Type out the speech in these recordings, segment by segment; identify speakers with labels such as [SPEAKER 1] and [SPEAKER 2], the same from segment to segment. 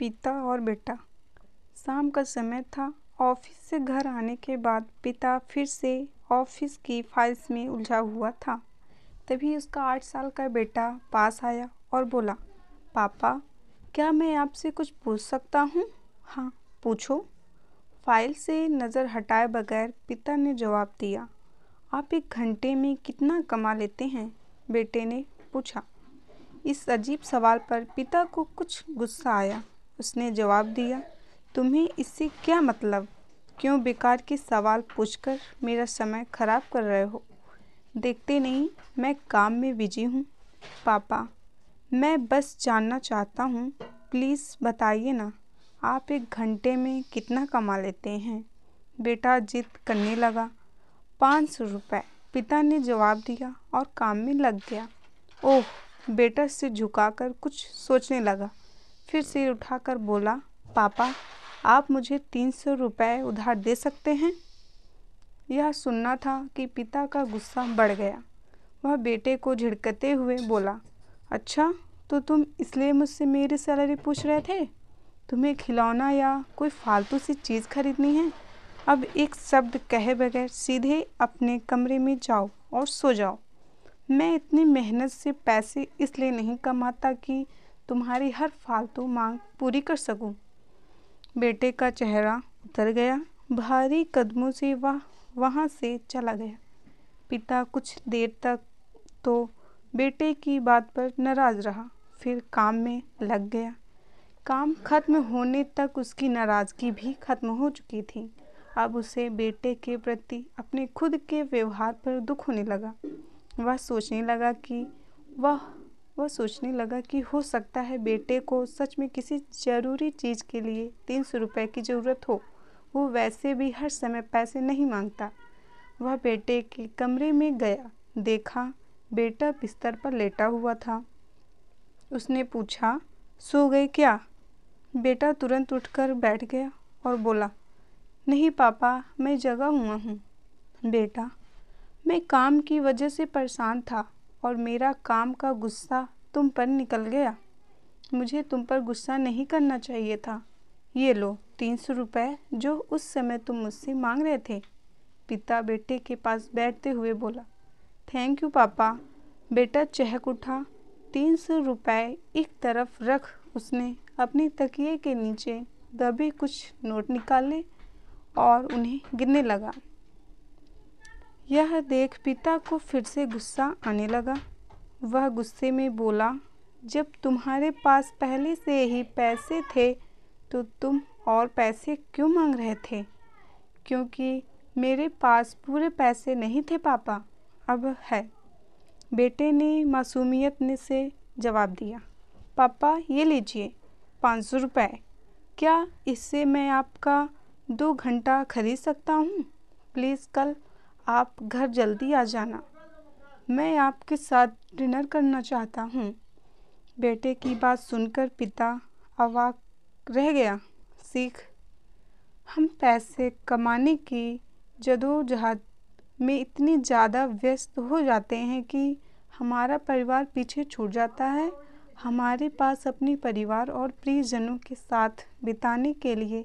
[SPEAKER 1] पिता और बेटा शाम का समय था ऑफिस से घर आने के बाद पिता फिर से ऑफिस की फाइल्स में उलझा हुआ था तभी उसका आठ साल का बेटा पास आया और बोला पापा क्या मैं आपसे कुछ पूछ सकता हूँ हाँ पूछो फाइल से नज़र हटाए बगैर पिता ने जवाब दिया आप एक घंटे में कितना कमा लेते हैं बेटे ने पूछा इस अजीब सवाल पर पिता को कुछ गुस्सा आया उसने जवाब दिया तुम्हें इससे क्या मतलब क्यों बेकार के सवाल पूछकर मेरा समय खराब कर रहे हो देखते नहीं मैं काम में बिजी हूँ पापा मैं बस जानना चाहता हूँ प्लीज़ बताइए ना आप एक घंटे में कितना कमा लेते हैं बेटा जिद करने लगा पाँच सौ रुपये पिता ने जवाब दिया और काम में लग गया ओह बेटा से झुकाकर कुछ सोचने लगा फिर सिर उठाकर बोला पापा आप मुझे तीन सौ रुपये उधार दे सकते हैं यह सुनना था कि पिता का गुस्सा बढ़ गया वह बेटे को झिड़कते हुए बोला अच्छा तो तुम इसलिए मुझसे मेरी सैलरी पूछ रहे थे तुम्हें खिलौना या कोई फालतू सी चीज़ खरीदनी है अब एक शब्द कहे बगैर सीधे अपने कमरे में जाओ और सो जाओ मैं इतनी मेहनत से पैसे इसलिए नहीं कमाता कि तुम्हारी हर फालतू मांग पूरी कर सकूं। बेटे का चेहरा उतर गया भारी कदमों से वह वहाँ से चला गया पिता कुछ देर तक तो बेटे की बात पर नाराज़ रहा फिर काम में लग गया काम खत्म होने तक उसकी नाराज़गी भी खत्म हो चुकी थी अब उसे बेटे के प्रति अपने खुद के व्यवहार पर दुख होने लगा वह सोचने लगा कि वह वह सोचने लगा कि हो सकता है बेटे को सच में किसी ज़रूरी चीज़ के लिए तीन सौ रुपये की ज़रूरत हो वो वैसे भी हर समय पैसे नहीं मांगता वह बेटे के कमरे में गया देखा बेटा बिस्तर पर लेटा हुआ था उसने पूछा सो गए क्या बेटा तुरंत उठकर बैठ गया और बोला नहीं पापा मैं जगा हुआ हूँ बेटा मैं काम की वजह से परेशान था और मेरा काम का गुस्सा तुम पर निकल गया मुझे तुम पर गुस्सा नहीं करना चाहिए था ये लो तीन सौ रुपये जो उस समय तुम मुझसे मांग रहे थे पिता बेटे के पास बैठते हुए बोला थैंक यू पापा बेटा चहक उठा तीन सौ रुपये एक तरफ रख उसने अपने तकिए के नीचे दबे कुछ नोट निकाले और उन्हें गिरने लगा यह देख पिता को फिर से गुस्सा आने लगा वह गुस्से में बोला जब तुम्हारे पास पहले से ही पैसे थे तो तुम और पैसे क्यों मांग रहे थे क्योंकि मेरे पास पूरे पैसे नहीं थे पापा अब है बेटे ने मासूमियत ने से जवाब दिया पापा ये लीजिए पाँच सौ रुपये क्या इससे मैं आपका दो घंटा खरीद सकता हूँ प्लीज़ कल आप घर जल्दी आ जाना मैं आपके साथ डिनर करना चाहता हूँ बेटे की बात सुनकर पिता अवाक रह गया सीख हम पैसे कमाने की जदोजहद में इतनी ज़्यादा व्यस्त हो जाते हैं कि हमारा परिवार पीछे छूट जाता है हमारे पास अपने परिवार और प्रियजनों के साथ बिताने के लिए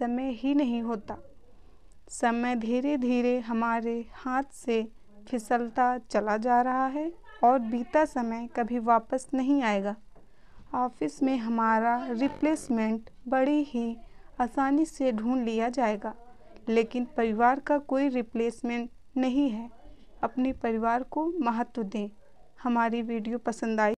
[SPEAKER 1] समय ही नहीं होता समय धीरे धीरे हमारे हाथ से फिसलता चला जा रहा है और बीता समय कभी वापस नहीं आएगा ऑफिस में हमारा रिप्लेसमेंट बड़ी ही आसानी से ढूंढ लिया जाएगा लेकिन परिवार का कोई रिप्लेसमेंट नहीं है अपने परिवार को महत्व दें हमारी वीडियो पसंद आई